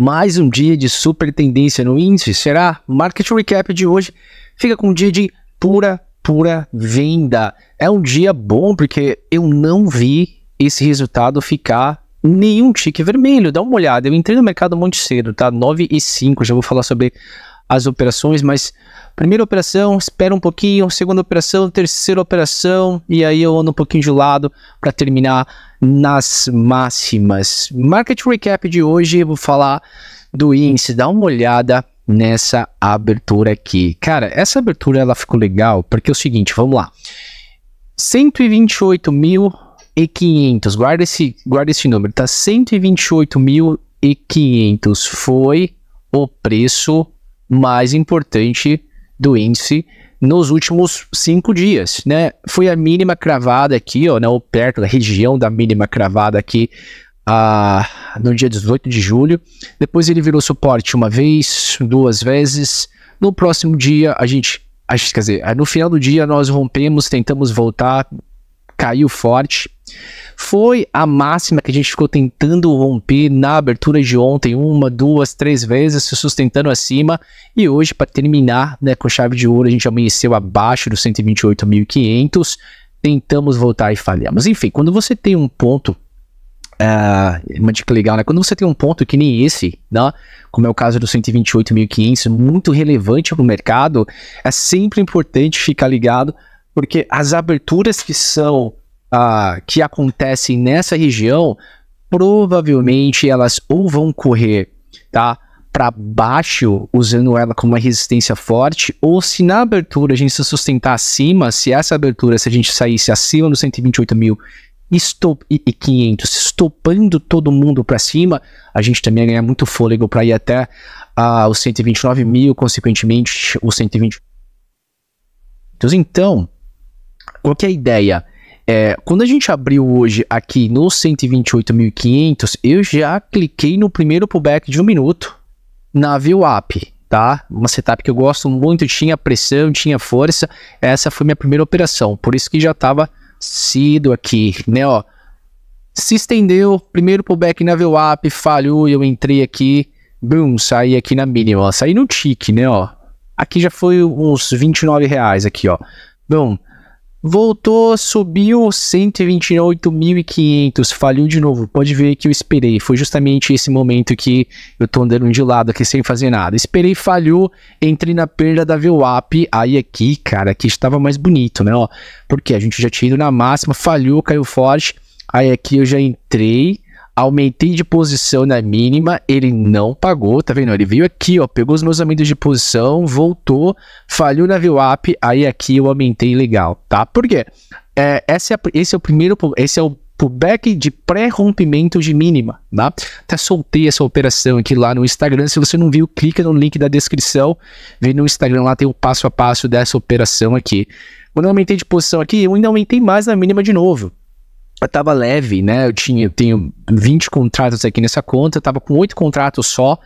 Mais um dia de super tendência no índice, será? Market Recap de hoje fica com um dia de pura, pura venda. É um dia bom porque eu não vi esse resultado ficar nenhum tique vermelho. Dá uma olhada, eu entrei no mercado muito cedo, tá? 9 e 5, já vou falar sobre as operações, mas primeira operação, espera um pouquinho, segunda operação, terceira operação, e aí eu ando um pouquinho de lado para terminar nas máximas. Market Recap de hoje, eu vou falar do índice, dá uma olhada nessa abertura aqui. Cara, essa abertura ela ficou legal porque é o seguinte, vamos lá. 128.500, guarda esse, guarda esse número, tá? 128.500 foi o preço mais importante do índice nos últimos cinco dias, né? Foi a mínima cravada aqui, ó, né, ou perto da região da mínima cravada aqui ah, no dia 18 de julho. Depois ele virou suporte uma vez, duas vezes. No próximo dia, a gente, a, quer dizer, no final do dia nós rompemos, tentamos voltar, caiu forte. Foi a máxima que a gente ficou tentando romper na abertura de ontem, uma, duas, três vezes, se sustentando acima. E hoje, para terminar né, com chave de ouro, a gente amanheceu abaixo dos 128.500. Tentamos voltar e falhamos. Enfim, quando você tem um ponto Uh, uma dica legal, né? Quando você tem um ponto que nem esse, né? como é o caso do 128.500, muito relevante para o mercado, é sempre importante ficar ligado porque as aberturas que são ah, que acontecem nessa região, provavelmente elas ou vão correr tá, para baixo, usando ela como uma resistência forte, ou se na abertura a gente se sustentar acima, se essa abertura, se a gente saísse acima dos 128 mil estop e 500, estopando todo mundo para cima, a gente também ia ganhar muito fôlego para ir até uh, os 129 mil, consequentemente os 120. Então, qual que é a ideia? É, quando a gente abriu hoje aqui no 128.500, eu já cliquei no primeiro pullback de um minuto na View Up, tá? Uma setup que eu gosto muito, tinha pressão, tinha força. Essa foi minha primeira operação, por isso que já estava sido aqui, né? Ó, se estendeu, primeiro pullback na View Up, falhou, eu entrei aqui, boom, saí aqui na mínima, saí no tique, né? Ó, aqui já foi uns 29 reais aqui, ó. Boom. Voltou, subiu 128.500, falhou de novo. Pode ver que eu esperei. Foi justamente esse momento que eu tô andando de lado aqui sem fazer nada. Esperei, falhou, entrei na perda da VWAP. Aí aqui, cara, aqui estava mais bonito, né? Ó, porque a gente já tinha ido na máxima, falhou, caiu forte. Aí aqui eu já entrei, Aumentei de posição na mínima, ele não pagou, tá vendo? Ele veio aqui, ó, pegou os meus aumentos de posição, voltou, falhou na VWAP, aí aqui eu aumentei legal, tá? Por quê? É, esse, é, esse é o primeiro, esse é o pullback de pré-rompimento de mínima, tá? Até soltei essa operação aqui lá no Instagram, se você não viu, clica no link da descrição, vem no Instagram lá, tem o passo a passo dessa operação aqui. Quando eu aumentei de posição aqui, eu ainda aumentei mais na mínima de novo, tava leve, né? Eu, tinha, eu tenho 20 contratos aqui nessa conta, tava com oito contratos só.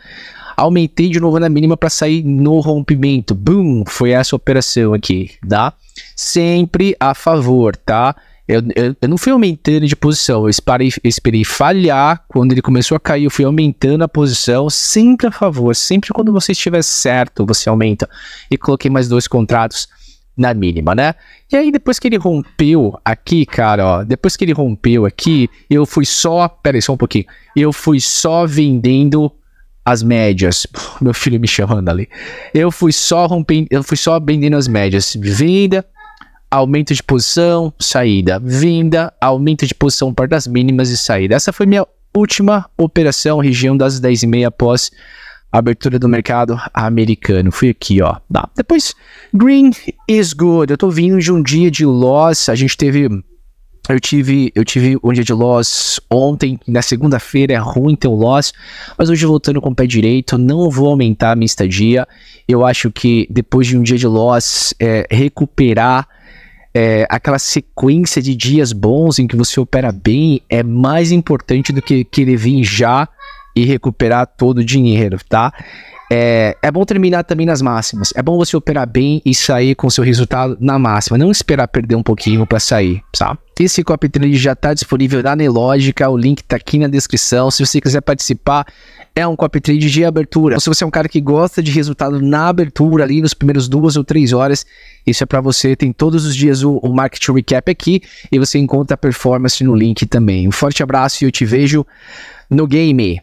Aumentei de novo na mínima para sair no rompimento. Boom! Foi essa operação aqui, tá? Sempre a favor, tá? Eu, eu, eu, não fui aumentando de posição, eu esperei, esperei, falhar. Quando ele começou a cair, eu fui aumentando a posição, sempre a favor, sempre quando você estiver certo, você aumenta. E coloquei mais dois contratos na mínima, né? E aí depois que ele rompeu aqui, cara, ó, depois que ele rompeu aqui, eu fui só, peraí só um pouquinho, eu fui só vendendo as médias. Pô, meu filho me chamando ali. Eu fui só rompendo, eu fui só vendendo as médias, venda, aumento de posição, saída, venda, aumento de posição para das mínimas e saída. Essa foi minha última operação região das 10 e meia após abertura do mercado americano. Fui aqui, ó. Tá. Depois, green is good. Eu tô vindo de um dia de loss. A gente teve. Eu tive, eu tive um dia de loss ontem, na segunda-feira é ruim ter um loss, mas hoje voltando com o pé direito, não vou aumentar a minha estadia. Eu acho que depois de um dia de loss, é, recuperar é, aquela sequência de dias bons em que você opera bem é mais importante do que querer vir já e recuperar todo o dinheiro, tá? É, é bom terminar também nas máximas. É bom você operar bem e sair com seu resultado na máxima. Não esperar perder um pouquinho para sair, sabe? Tá? Esse copy trade já está disponível na Nelogica, o link está aqui na descrição. Se você quiser participar, é um copy trade de abertura. se você é um cara que gosta de resultado na abertura, ali nos primeiros duas ou três horas, isso é para você. Tem todos os dias o, o Market Recap aqui e você encontra a performance no link também. Um forte abraço e eu te vejo no game.